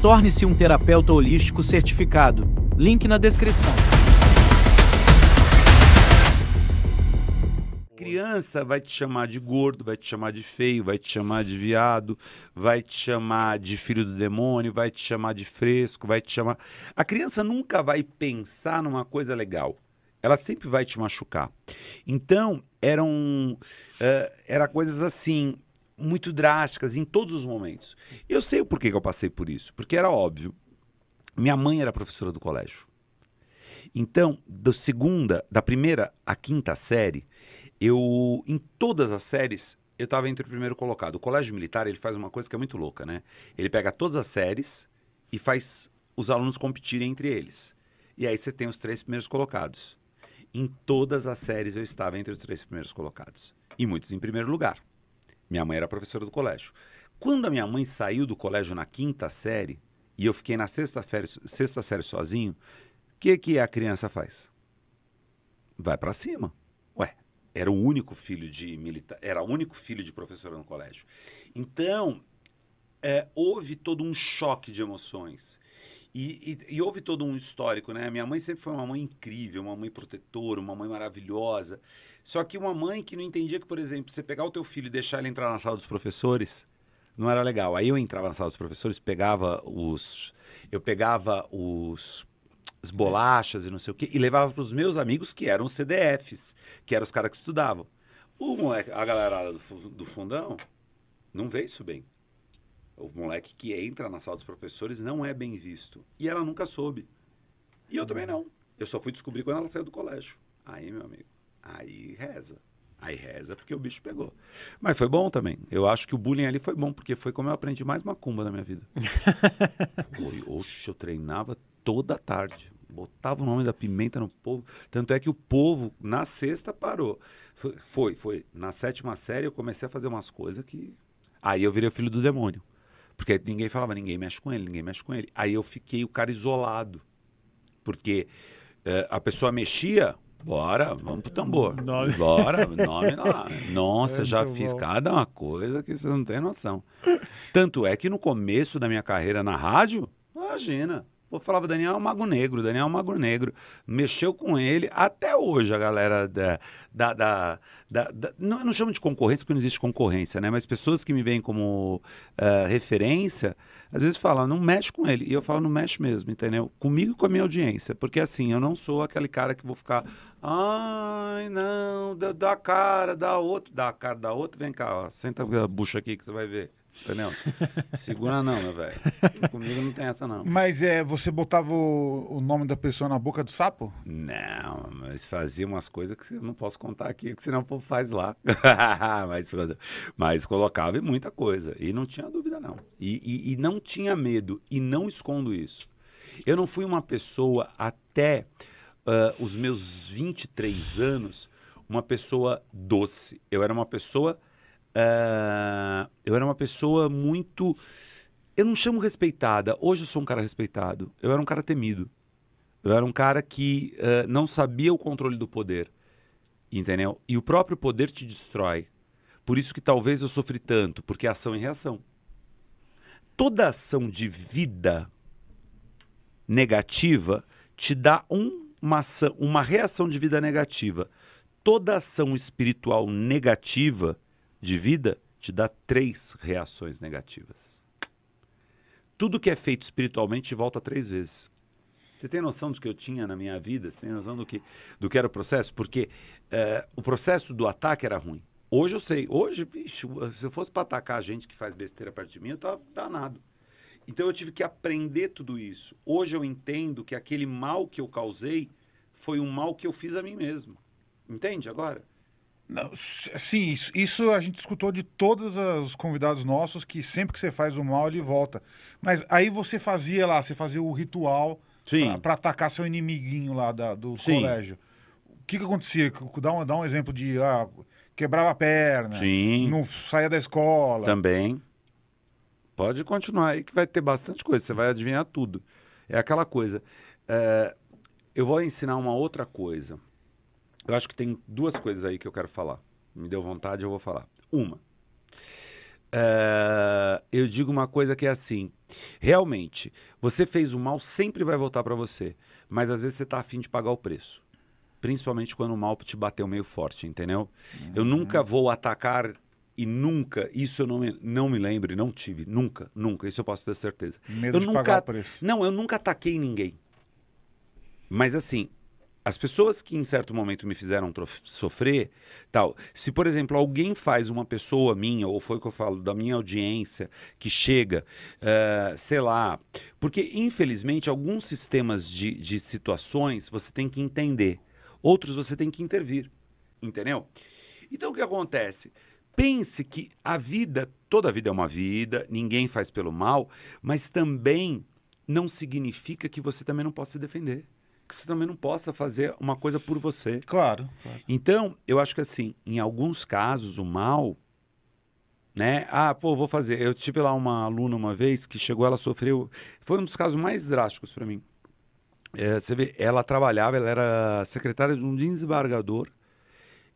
Torne-se um terapeuta holístico certificado. Link na descrição. criança vai te chamar de gordo, vai te chamar de feio, vai te chamar de viado, vai te chamar de filho do demônio, vai te chamar de fresco, vai te chamar. A criança nunca vai pensar numa coisa legal. Ela sempre vai te machucar. Então, eram. Uh, era coisas assim muito drásticas em todos os momentos. Eu sei o porquê que eu passei por isso, porque era óbvio. Minha mãe era professora do colégio. Então, da segunda, da primeira à quinta série, eu em todas as séries eu estava entre o primeiro colocado. O colégio militar ele faz uma coisa que é muito louca, né? Ele pega todas as séries e faz os alunos competirem entre eles. E aí você tem os três primeiros colocados. Em todas as séries eu estava entre os três primeiros colocados e muitos em primeiro lugar. Minha mãe era professora do colégio. Quando a minha mãe saiu do colégio na quinta série e eu fiquei na sexta, série, sexta série sozinho, o que, que a criança faz? Vai para cima. Ué, era o único filho de militar, era o único filho de professora no colégio. Então, é, houve todo um choque de emoções. E, e, e, houve todo um histórico, né? Minha mãe sempre foi uma mãe incrível, uma mãe protetora, uma mãe maravilhosa. Só que uma mãe que não entendia que, por exemplo, você pegar o teu filho e deixar ele entrar na sala dos professores, não era legal. Aí eu entrava na sala dos professores, pegava os. Eu pegava os. As bolachas e não sei o quê, e levava para os meus amigos que eram CDFs, que eram os caras que estudavam. O moleque, a galera do, do fundão não vê isso bem o moleque que entra na sala dos professores não é bem visto. E ela nunca soube. E eu também não. Eu só fui descobrir quando ela saiu do colégio. Aí, meu amigo, aí reza. Aí reza porque o bicho pegou. Mas foi bom também. Eu acho que o bullying ali foi bom, porque foi como eu aprendi mais macumba na minha vida. oxe, eu treinava toda tarde. Botava o nome da pimenta no povo. Tanto é que o povo, na sexta, parou. Foi, foi. foi. Na sétima série, eu comecei a fazer umas coisas que. Aí eu virei o filho do demônio. Porque ninguém falava, ninguém mexe com ele, ninguém mexe com ele. Aí eu fiquei o cara isolado. Porque uh, a pessoa mexia, bora, vamos pro tambor. Nome. Bora, nome lá. É Nossa, é já fiz bom. cada uma coisa que vocês não têm noção. Tanto é que no começo da minha carreira na rádio, imagina. Eu falava, Daniel é um mago negro, Daniel é um mago negro. Mexeu com ele. Até hoje a galera da. da, da, da, da não, eu não chamo de concorrência, porque não existe concorrência, né? Mas pessoas que me veem como uh, referência, às vezes falam, não mexe com ele. E eu falo, não mexe mesmo, entendeu? Comigo e com a minha audiência. Porque assim, eu não sou aquele cara que vou ficar. Ai, não, dá, cara, dá outro, dá cara, dá outro. Vem cá, ó, senta a bucha aqui que você vai ver. Entendeu? Segura não, meu velho. Comigo não tem essa, não. Mas é, você botava o, o nome da pessoa na boca do sapo? Não, mas fazia umas coisas que eu não posso contar aqui, que senão o povo faz lá. mas, mas colocava muita coisa. E não tinha dúvida, não. E, e, e não tinha medo. E não escondo isso. Eu não fui uma pessoa até uh, os meus 23 anos, uma pessoa doce. Eu era uma pessoa. Uh, eu era uma pessoa muito. Eu não chamo respeitada. Hoje eu sou um cara respeitado. Eu era um cara temido. Eu era um cara que uh, não sabia o controle do poder. Entendeu? E o próprio poder te destrói. Por isso que talvez eu sofri tanto, porque é ação e reação. Toda ação de vida negativa te dá um, uma, ação, uma reação de vida negativa. Toda ação espiritual negativa de vida te dá três reações negativas. Tudo que é feito espiritualmente te volta três vezes. Você tem noção do que eu tinha na minha vida? Você tem noção do que, do que era o processo? Porque uh, o processo do ataque era ruim. Hoje eu sei. Hoje, bicho, se eu fosse para atacar a gente que faz besteira perto de mim, eu tava danado. Então eu tive que aprender tudo isso. Hoje eu entendo que aquele mal que eu causei foi um mal que eu fiz a mim mesmo. Entende agora? Não, sim, isso, isso, a gente escutou de todos os convidados nossos que sempre que você faz o mal, ele volta. Mas aí você fazia lá, você fazia o ritual para atacar seu inimiguinho lá da, do sim. colégio. O que, que acontecia? Dá um, dá um exemplo de ah, quebrava a perna, sim. não saia da escola. Também. Pode continuar aí que vai ter bastante coisa, você vai adivinhar tudo. É aquela coisa. É, eu vou ensinar uma outra coisa eu acho que tem duas coisas aí que eu quero falar. Me deu vontade, eu vou falar. Uma. Uh, eu digo uma coisa que é assim: realmente, você fez o mal, sempre vai voltar para você, mas às vezes você tá afim de pagar o preço, principalmente quando o mal te bateu meio forte, entendeu? Uhum. Eu nunca vou atacar e nunca, isso eu não me, não me lembro, não tive, nunca, nunca, isso eu posso ter certeza. Medo eu de nunca, pagar o preço. Não, eu nunca ataquei ninguém. Mas assim, as pessoas que em certo momento me fizeram sofrer, tal, se por exemplo alguém faz uma pessoa minha, ou foi o que eu falo, da minha audiência, que chega, uh, sei lá, porque infelizmente alguns sistemas de, de situações você tem que entender, outros você tem que intervir, entendeu? Então o que acontece? Pense que a vida, toda vida é uma vida, ninguém faz pelo mal, mas também não significa que você também não possa se defender que você também não possa fazer uma coisa por você. Claro, claro. Então, eu acho que assim, em alguns casos, o mal. Né? Ah, pô, vou fazer. Eu tive lá uma aluna uma vez que chegou, ela sofreu. Foi um dos casos mais drásticos para mim. É, você vê, ela trabalhava, ela era secretária de um desembargador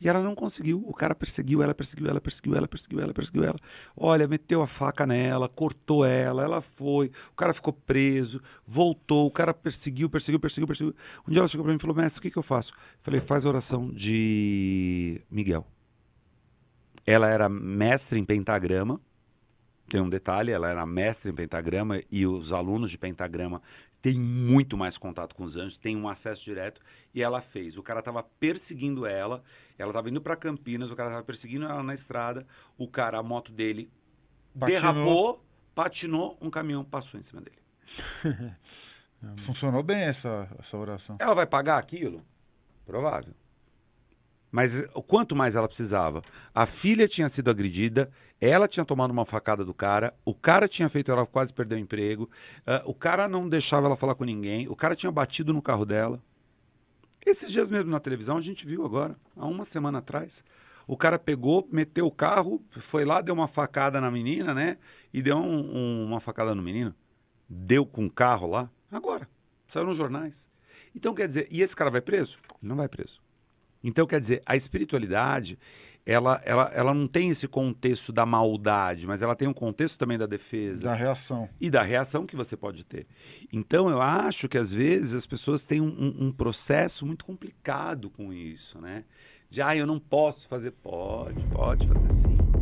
e ela não conseguiu. O cara perseguiu ela, perseguiu ela, perseguiu ela, perseguiu ela, perseguiu ela. Olha, meteu a faca nela, cortou ela, ela foi. O cara ficou preso, voltou. O cara perseguiu, perseguiu, perseguiu, perseguiu. Um dia ela chegou para mim e falou: Mestre, o que, que eu faço? falei: Faz oração de Miguel. Ela era mestre em pentagrama tem um detalhe, ela era mestre em pentagrama e os alunos de pentagrama têm muito mais contato com os anjos, têm um acesso direto e ela fez. O cara estava perseguindo ela, ela estava indo para Campinas, o cara estava perseguindo ela na estrada, o cara, a moto dele patinou. derrapou, patinou, um caminhão passou em cima dele. Funcionou bem essa, essa oração. Ela vai pagar aquilo? Provável. Mas o quanto mais ela precisava? A filha tinha sido agredida, ela tinha tomado uma facada do cara, o cara tinha feito ela quase perder o emprego, uh, o cara não deixava ela falar com ninguém, o cara tinha batido no carro dela. Esses dias mesmo na televisão, a gente viu agora, há uma semana atrás. O cara pegou, meteu o carro, foi lá, deu uma facada na menina, né? E deu um, um, uma facada no menino. Deu com o carro lá, agora. Saiu nos jornais. Então, quer dizer, e esse cara vai preso? Ele não vai preso. Então, quer dizer, a espiritualidade, ela, ela, ela não tem esse contexto da maldade, mas ela tem um contexto também da defesa. Da reação. E da reação que você pode ter. Então, eu acho que às vezes as pessoas têm um, um processo muito complicado com isso, né? De, ah, eu não posso fazer. Pode, pode fazer sim.